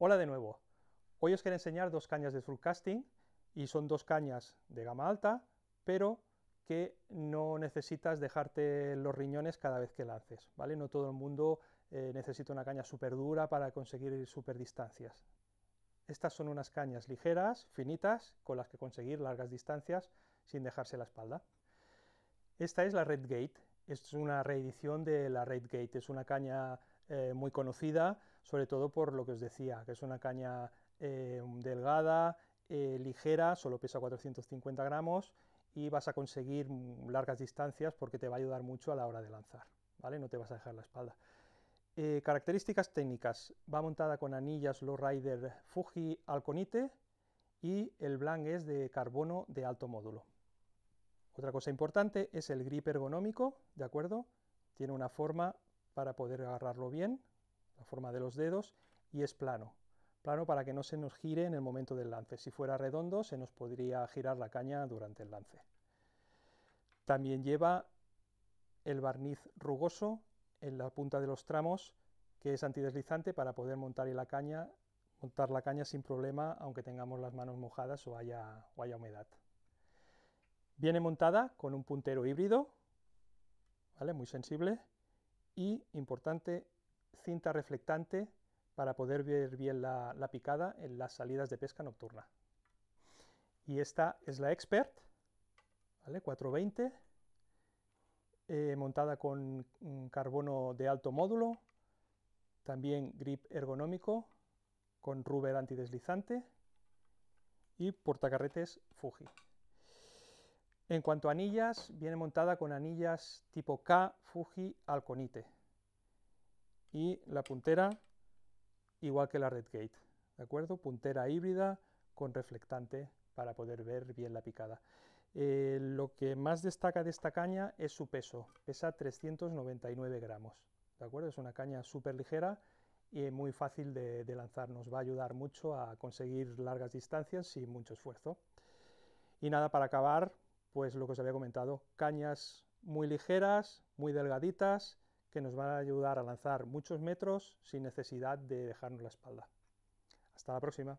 Hola de nuevo. Hoy os quiero enseñar dos cañas de full casting y son dos cañas de gama alta, pero que no necesitas dejarte los riñones cada vez que lances, ¿vale? No todo el mundo eh, necesita una caña súper dura para conseguir super distancias. Estas son unas cañas ligeras, finitas, con las que conseguir largas distancias sin dejarse la espalda. Esta es la Red Gate, es una reedición de la Red Gate, es una caña eh, muy conocida, sobre todo por lo que os decía, que es una caña eh, delgada, eh, ligera, solo pesa 450 gramos y vas a conseguir largas distancias porque te va a ayudar mucho a la hora de lanzar, ¿vale? No te vas a dejar la espalda. características técnicas. Va montada con anillas Lowrider Fuji Alconite y el blank es de carbono de alto módulo. Otra cosa importante es el grip ergonómico, ¿de acuerdo? Tiene una forma para poder agarrarlo bien, la forma de los dedos, y es plano. Plano para que no se nos gire en el momento del lance. Si fuera redondo, se nos podría girar la caña durante el lance. También lleva el barniz rugoso en la punta de los tramos, que es antideslizante para poder montar la caña, montar la caña sin problema, aunque tengamos las manos mojadas o haya, o haya humedad. Viene montada con un puntero híbrido, ¿vale? muy sensible, y, importante, cinta reflectante para poder ver bien la, picada en las salidas de pesca nocturna. Y esta es la Expert, 420, eh, montada con mm, carbono de alto módulo, también grip ergonómico con rubber antideslizante y portacarretes Fuji. En cuanto a anillas, viene montada con anillas tipo K, Fuji, Alconite. Y la puntera, igual que la Redgate, ¿de acuerdo? Puntera híbrida con reflectante para poder ver bien la picada. Eh, lo que más destaca de esta caña es su peso, pesa 399 gramos, ¿de acuerdo? Es una caña súper ligera y muy fácil de lanzar, nos va a ayudar mucho a conseguir largas distancias sin mucho esfuerzo. Y nada, para acabar, pues lo que os había comentado, cañas muy ligeras, muy delgaditas, que nos van a ayudar a lanzar muchos metros sin necesidad de dejarnos la espalda. Hasta la próxima.